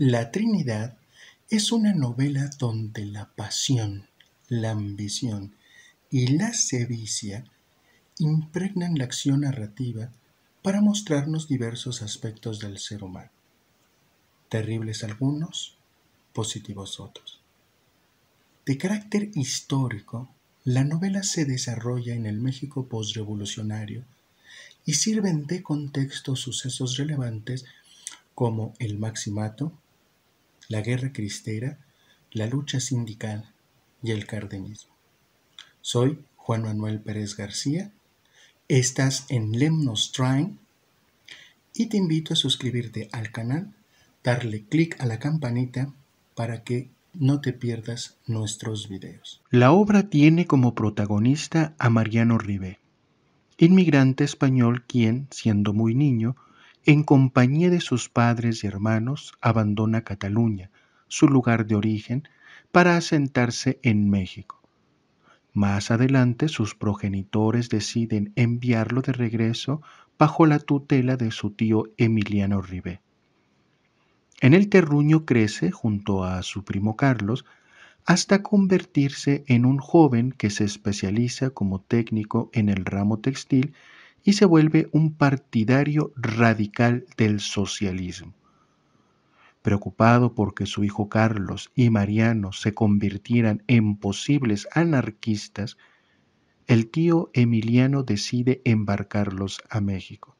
La Trinidad es una novela donde la pasión, la ambición y la sevicia impregnan la acción narrativa para mostrarnos diversos aspectos del ser humano, terribles algunos, positivos otros. De carácter histórico, la novela se desarrolla en el México postrevolucionario y sirven de contexto sucesos relevantes como el maximato, la guerra cristera, la lucha sindical y el cardenismo. Soy Juan Manuel Pérez García, estás en Lemnos Train y te invito a suscribirte al canal, darle clic a la campanita para que no te pierdas nuestros videos. La obra tiene como protagonista a Mariano ribe inmigrante español quien, siendo muy niño, en compañía de sus padres y hermanos, abandona Cataluña, su lugar de origen, para asentarse en México. Más adelante sus progenitores deciden enviarlo de regreso bajo la tutela de su tío Emiliano Ribé. En el terruño crece junto a su primo Carlos hasta convertirse en un joven que se especializa como técnico en el ramo textil y se vuelve un partidario radical del socialismo. Preocupado porque su hijo Carlos y Mariano se convirtieran en posibles anarquistas, el tío Emiliano decide embarcarlos a México.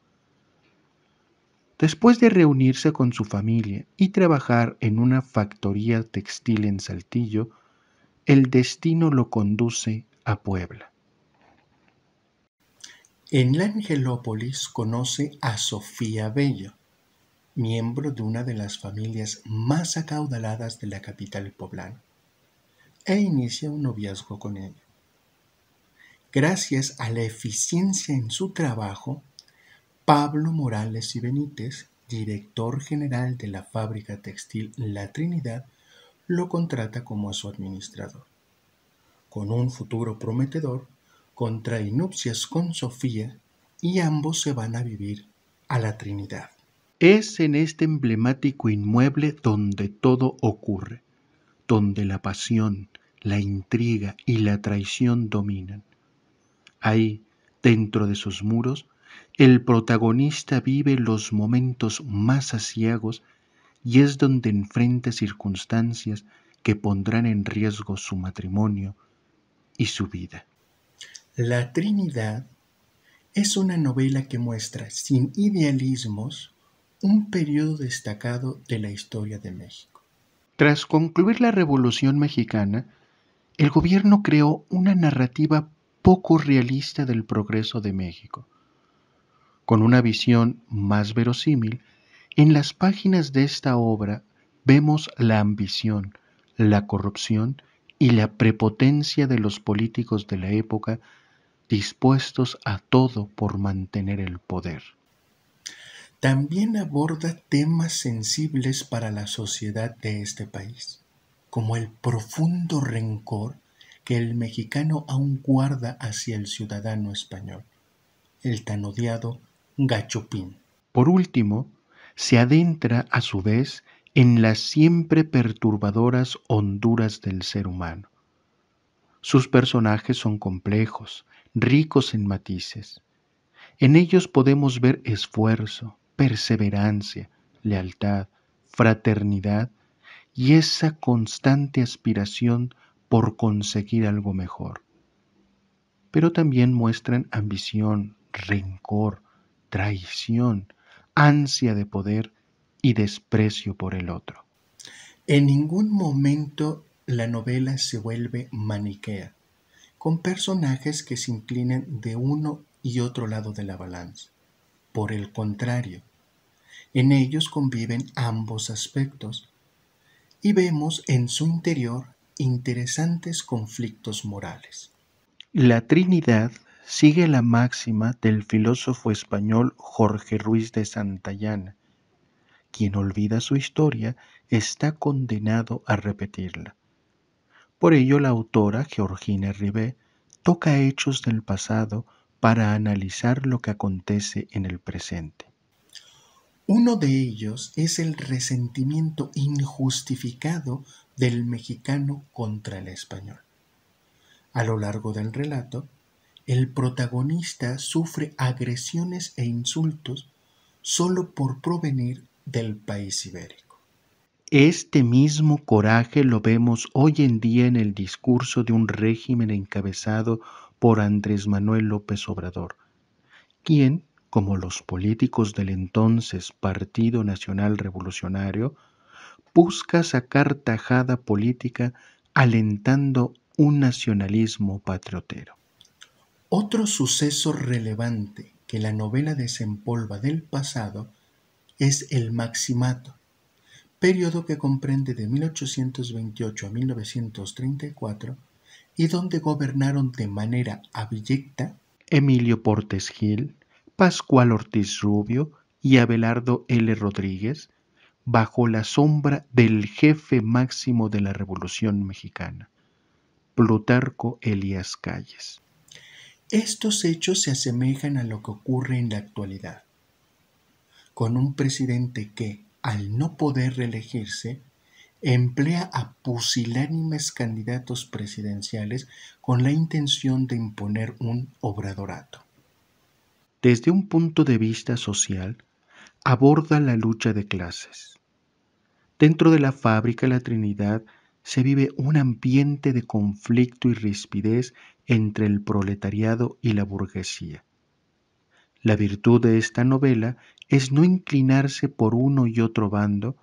Después de reunirse con su familia y trabajar en una factoría textil en Saltillo, el destino lo conduce a Puebla. En la Angelópolis conoce a Sofía Bello, miembro de una de las familias más acaudaladas de la capital poblana, e inicia un noviazgo con ella. Gracias a la eficiencia en su trabajo, Pablo Morales y Benítez, director general de la fábrica textil La Trinidad, lo contrata como a su administrador. Con un futuro prometedor, contrae nupcias con Sofía y ambos se van a vivir a la Trinidad. Es en este emblemático inmueble donde todo ocurre, donde la pasión, la intriga y la traición dominan. Ahí, dentro de sus muros, el protagonista vive los momentos más aciagos y es donde enfrenta circunstancias que pondrán en riesgo su matrimonio y su vida. La Trinidad es una novela que muestra sin idealismos un periodo destacado de la historia de México. Tras concluir la Revolución Mexicana, el gobierno creó una narrativa poco realista del progreso de México. Con una visión más verosímil, en las páginas de esta obra vemos la ambición, la corrupción y la prepotencia de los políticos de la época dispuestos a todo por mantener el poder. También aborda temas sensibles para la sociedad de este país, como el profundo rencor que el mexicano aún guarda hacia el ciudadano español, el tan odiado gachupín. Por último, se adentra a su vez en las siempre perturbadoras honduras del ser humano. Sus personajes son complejos, ricos en matices. En ellos podemos ver esfuerzo, perseverancia, lealtad, fraternidad y esa constante aspiración por conseguir algo mejor. Pero también muestran ambición, rencor, traición, ansia de poder y desprecio por el otro. En ningún momento la novela se vuelve maniquea con personajes que se inclinen de uno y otro lado de la balanza. Por el contrario, en ellos conviven ambos aspectos y vemos en su interior interesantes conflictos morales. La Trinidad sigue la máxima del filósofo español Jorge Ruiz de Santayana. Quien olvida su historia está condenado a repetirla. Por ello, la autora, Georgina Ribé, toca hechos del pasado para analizar lo que acontece en el presente. Uno de ellos es el resentimiento injustificado del mexicano contra el español. A lo largo del relato, el protagonista sufre agresiones e insultos solo por provenir del país ibérico. Este mismo coraje lo vemos hoy en día en el discurso de un régimen encabezado por Andrés Manuel López Obrador, quien, como los políticos del entonces Partido Nacional Revolucionario, busca sacar tajada política alentando un nacionalismo patriotero. Otro suceso relevante que la novela desempolva del pasado es el maximato, periodo que comprende de 1828 a 1934 y donde gobernaron de manera abyecta Emilio Portes Gil, Pascual Ortiz Rubio y Abelardo L. Rodríguez, bajo la sombra del jefe máximo de la Revolución Mexicana, Plutarco Elías Calles. Estos hechos se asemejan a lo que ocurre en la actualidad, con un presidente que, al no poder reelegirse, emplea a pusilánimes candidatos presidenciales con la intención de imponer un obradorato. Desde un punto de vista social, aborda la lucha de clases. Dentro de la fábrica La Trinidad se vive un ambiente de conflicto y rispidez entre el proletariado y la burguesía, la virtud de esta novela es no inclinarse por uno y otro bando,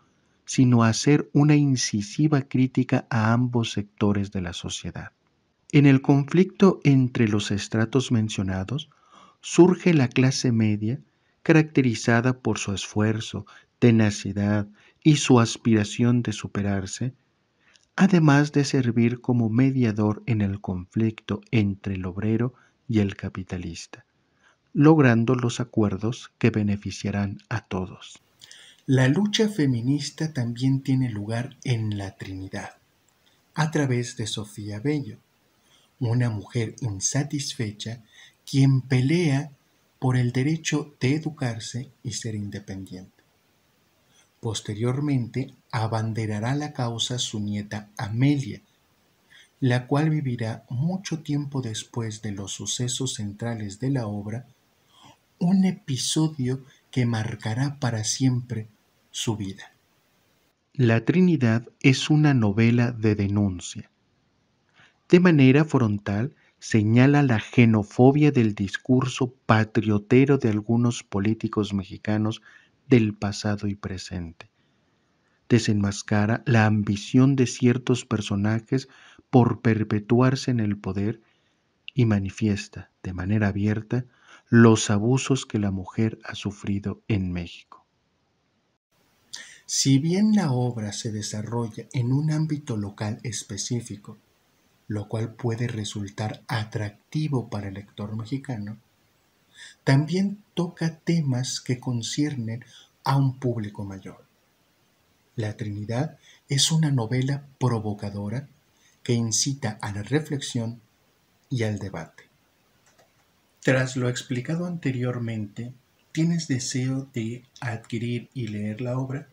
sino hacer una incisiva crítica a ambos sectores de la sociedad. En el conflicto entre los estratos mencionados surge la clase media, caracterizada por su esfuerzo, tenacidad y su aspiración de superarse, además de servir como mediador en el conflicto entre el obrero y el capitalista logrando los acuerdos que beneficiarán a todos. La lucha feminista también tiene lugar en la Trinidad, a través de Sofía Bello, una mujer insatisfecha quien pelea por el derecho de educarse y ser independiente. Posteriormente abanderará la causa su nieta Amelia, la cual vivirá mucho tiempo después de los sucesos centrales de la obra un episodio que marcará para siempre su vida. La Trinidad es una novela de denuncia. De manera frontal señala la genofobia del discurso patriotero de algunos políticos mexicanos del pasado y presente. Desenmascara la ambición de ciertos personajes por perpetuarse en el poder y manifiesta de manera abierta los abusos que la mujer ha sufrido en México. Si bien la obra se desarrolla en un ámbito local específico, lo cual puede resultar atractivo para el lector mexicano, también toca temas que conciernen a un público mayor. La Trinidad es una novela provocadora que incita a la reflexión y al debate. Tras lo explicado anteriormente, ¿tienes deseo de adquirir y leer la obra?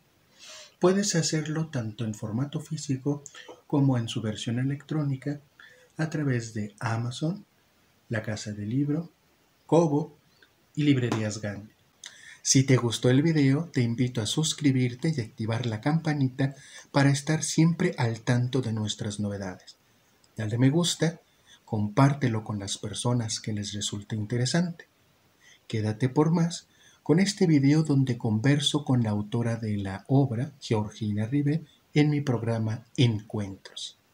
Puedes hacerlo tanto en formato físico como en su versión electrónica a través de Amazon, la Casa del Libro, Kobo y Librerías Gandhi. Si te gustó el video, te invito a suscribirte y activar la campanita para estar siempre al tanto de nuestras novedades. Dale me gusta compártelo con las personas que les resulte interesante. Quédate por más con este video donde converso con la autora de la obra, Georgina Ribe, en mi programa Encuentros.